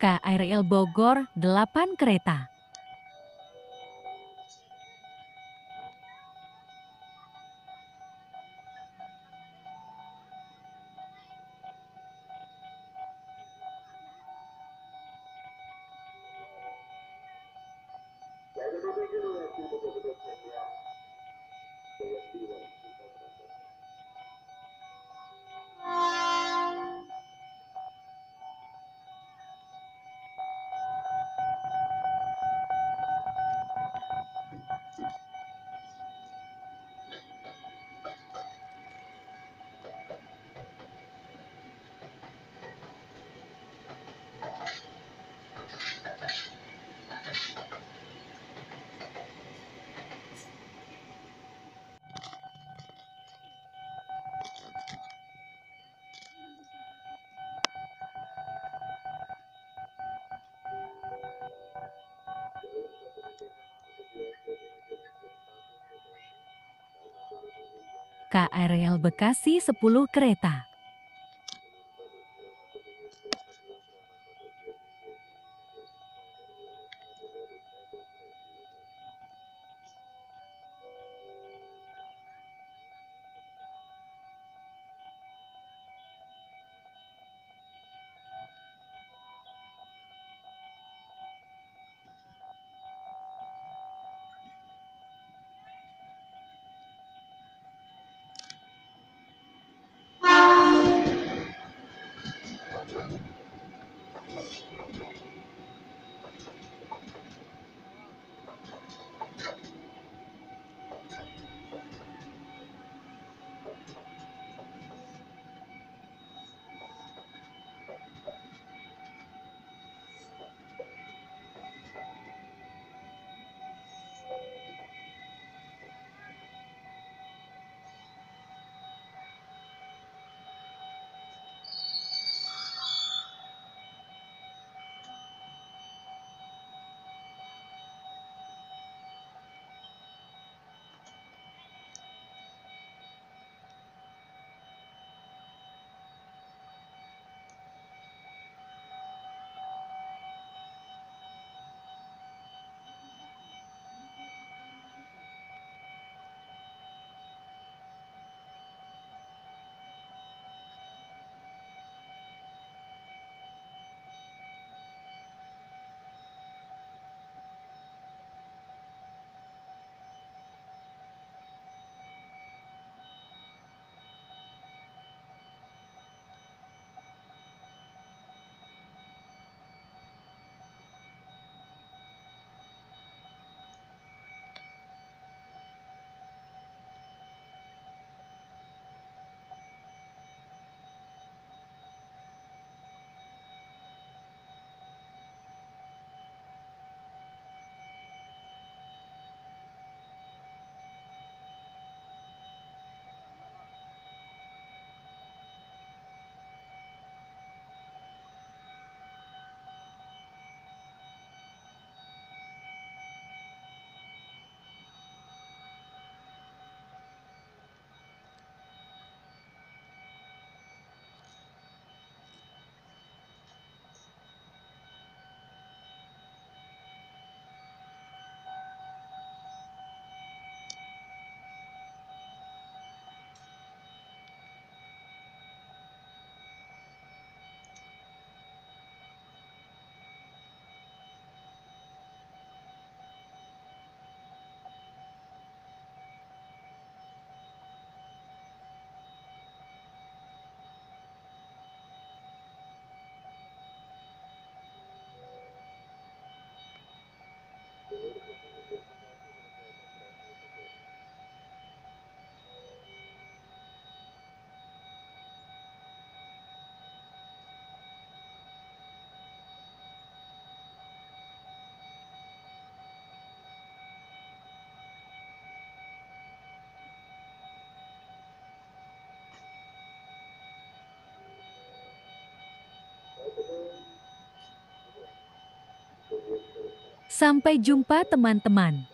KRL Bogor 8 kereta. Thank you. KRL Bekasi 10 kereta. Sampai jumpa teman-teman.